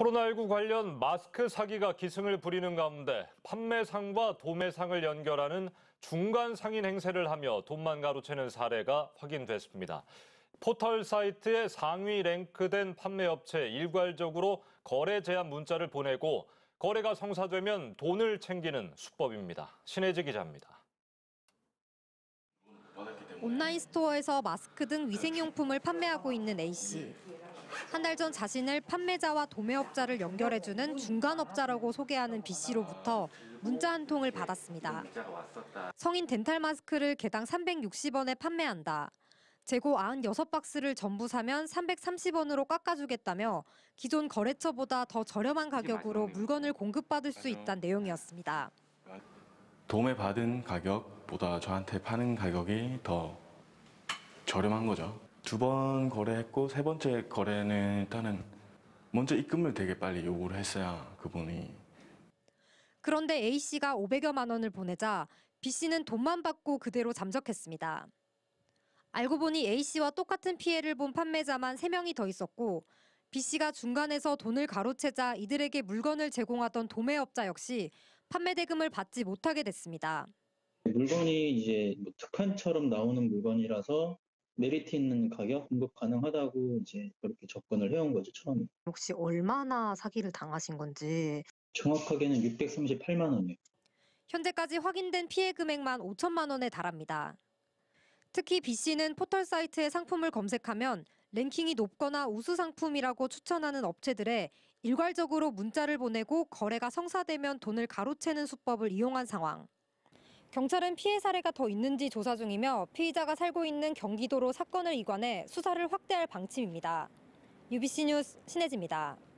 코로나19 관련 마스크 사기가 기승을 부리는 가운데 판매상과 도매상을 연결하는 중간 상인 행세를 하며 돈만 가로채는 사례가 확인됐습니다. 포털 사이트에 상위 랭크된 판매업체 일괄적으로 거래 제한 문자를 보내고 거래가 성사되면 돈을 챙기는 수법입니다. 신혜지 기자입니다. 온라인 스토어에서 마스크 등 위생용품을 판매하고 있는 A씨. 한달전 자신을 판매자와 도매업자를 연결해주는 중간업자라고 소개하는 B씨로부터 문자 한 통을 받았습니다. 성인 덴탈 마스크를 개당 360원에 판매한다. 재고 96박스를 전부 사면 330원으로 깎아주겠다며 기존 거래처보다 더 저렴한 가격으로 물건을 공급받을 수 있다는 내용이었습니다. 도매받은 가격보다 저한테 파는 가격이 더 저렴한 거죠. 두번 거래했고 세 번째 거래는 일단은 먼저 입금을 되게 빨리 요구를 했어요 그분이 그런데 A씨가 500여만 원을 보내자 B씨는 돈만 받고 그대로 잠적했습니다. 알고 보니 A씨와 똑같은 피해를 본 판매자만 3명이 더 있었고 B씨가 중간에서 돈을 가로채자 이들에게 물건을 제공하던 도매업자 역시 판매 대금을 받지 못하게 됐습니다. 물건이 이제 뭐 특판처럼 나오는 물건이라서 메리트 있는 가격 공급 가능하다고 이제 그렇게 접근을 해온 거죠 처음에. 혹시 얼마나 사기를 당하신 건지 정확하게는 638만 원이에요. 현재까지 확인된 피해 금액만 5천만 원에 달합니다. 특히 B 씨는 포털 사이트의 상품을 검색하면 랭킹이 높거나 우수 상품이라고 추천하는 업체들에 일괄적으로 문자를 보내고 거래가 성사되면 돈을 가로채는 수법을 이용한 상황. 경찰은 피해 사례가 더 있는지 조사 중이며 피의자가 살고 있는 경기도로 사건을 이관해 수사를 확대할 방침입니다. UBC 뉴스 신혜지입니다.